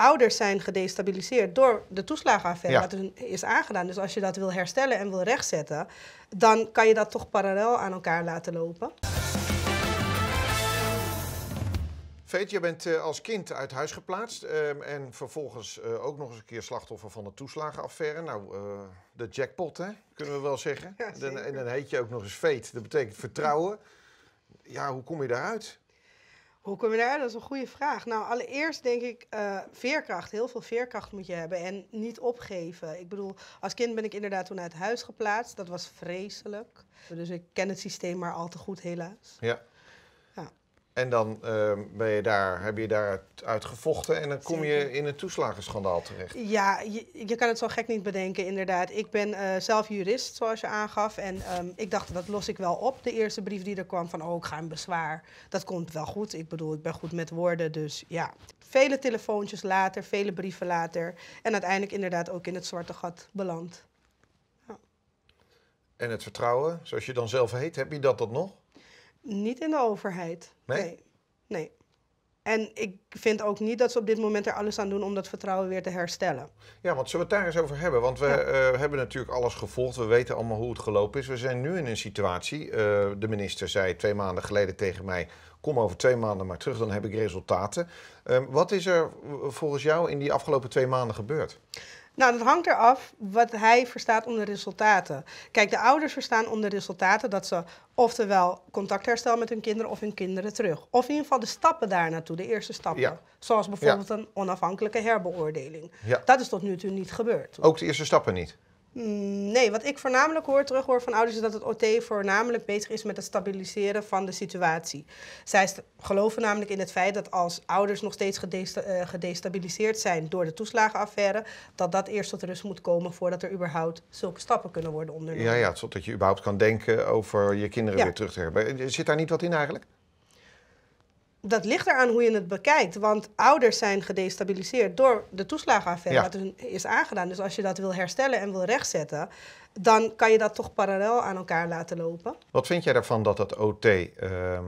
ouders zijn gedestabiliseerd door de toeslagenaffaire, wat is aangedaan. Dus als je dat wil herstellen en wil rechtzetten, dan kan je dat toch parallel aan elkaar laten lopen. Veet, je bent eh, als kind uit huis geplaatst eh, en vervolgens eh, ook nog eens een keer slachtoffer van de toeslagenaffaire. Nou, de jackpot, hè? kunnen we wel zeggen. Ja, en dan heet je ook nog eens Veet. Dat betekent vertrouwen. Ja, hoe kom je daaruit? Hoe kom je daar? Dat is een goede vraag. Nou, allereerst denk ik uh, veerkracht. Heel veel veerkracht moet je hebben en niet opgeven. Ik bedoel, als kind ben ik inderdaad toen uit huis geplaatst. Dat was vreselijk. Dus ik ken het systeem maar al te goed, helaas. Ja. En dan ehm, ben je daar, heb je daaruit uitgevochten, en dan kom je in een toeslagenschandaal terecht. Ja, je, je kan het zo gek niet bedenken, inderdaad. Ik ben eh, zelf jurist, zoals je aangaf. En ehm, ik dacht, dat los ik wel op. De eerste brief die er kwam van, oh, ik ga een bezwaar. Dat komt wel goed. Ik bedoel, ik ben goed met woorden, dus ja. Vele telefoontjes later, vele brieven later. En uiteindelijk inderdaad ook in het zwarte gat beland. Ja. En het vertrouwen, zoals je dan zelf heet, heb je dat tot nog? Niet in de overheid. Nee? nee? En ik vind ook niet dat ze op dit moment er alles aan doen om dat vertrouwen weer te herstellen. Ja, want zullen we het daar eens over hebben? Want we eh, hebben natuurlijk alles gevolgd. We weten allemaal hoe het gelopen is. We zijn nu in een situatie. Eh, de minister zei twee maanden geleden tegen mij: kom over twee maanden maar terug, dan heb ik resultaten. Ehm, wat is er eh, volgens jou in die afgelopen twee maanden gebeurd? Nou, dat hangt eraf wat hij verstaat onder resultaten. Kijk, de ouders verstaan onder resultaten dat ze oftewel contact herstellen met hun kinderen of hun kinderen terug. Of in ieder geval de stappen daar naartoe, de eerste stappen. Zoals bijvoorbeeld een onafhankelijke herbeoordeling. Dat is tot nu toe niet gebeurd. Ook de eerste stappen niet? Mm, nee, wat ik voornamelijk hoor, terughoor van ouders, is dat het OT voornamelijk bezig is met het stabiliseren van de situatie. Zij geloven namelijk in het feit dat als ouders nog steeds eh, gedestabiliseerd zijn door de toeslagenaffaire, dat dat eerst tot rust moet komen voordat er überhaupt zulke stappen kunnen worden ondernomen. Ja, ja zodat je überhaupt kan denken over je kinderen weer terug te hebben. Eh, zit daar niet wat in eigenlijk? dat ligt eraan hoe je het bekijkt. Want ouders zijn gedestabiliseerd door de toeslagenaffaire, wat is aangedaan. Dus als je dat wil herstellen en wil rechtzetten, dan kan je dat toch parallel aan elkaar laten lopen. Wat vind jij ervan dat het OT, ehm, eh,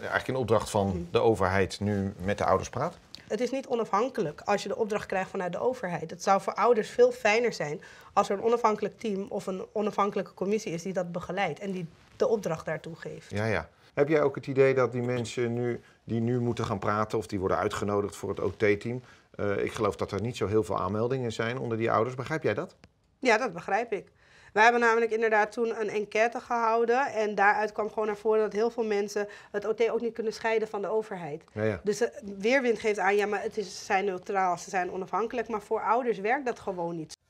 eigenlijk een opdracht van hmm. de overheid, nu met de ouders praat? Het is niet onafhankelijk als je de opdracht krijgt vanuit de overheid. Het zou voor ouders veel fijner zijn als er een onafhankelijk team of een onafhankelijke commissie is die dat begeleidt en die de opdracht daartoe geeft. Ja, ja. Heb jij ook het idee dat die mensen nu, die nu moeten gaan praten of die worden uitgenodigd voor het OT-team, eh, ik geloof dat er niet zo heel veel aanmeldingen zijn onder die ouders. Begrijp jij dat? Ja, dat begrijp ik. Wij hebben namelijk inderdaad toen een enquête gehouden. En daaruit kwam gewoon naar voren dat heel veel mensen het OT ook niet kunnen scheiden van de overheid. Dus eh, Weerwind geeft aan, ja, maar het is, zijn neutraal, ze zijn onafhankelijk. Maar voor ouders werkt dat gewoon niet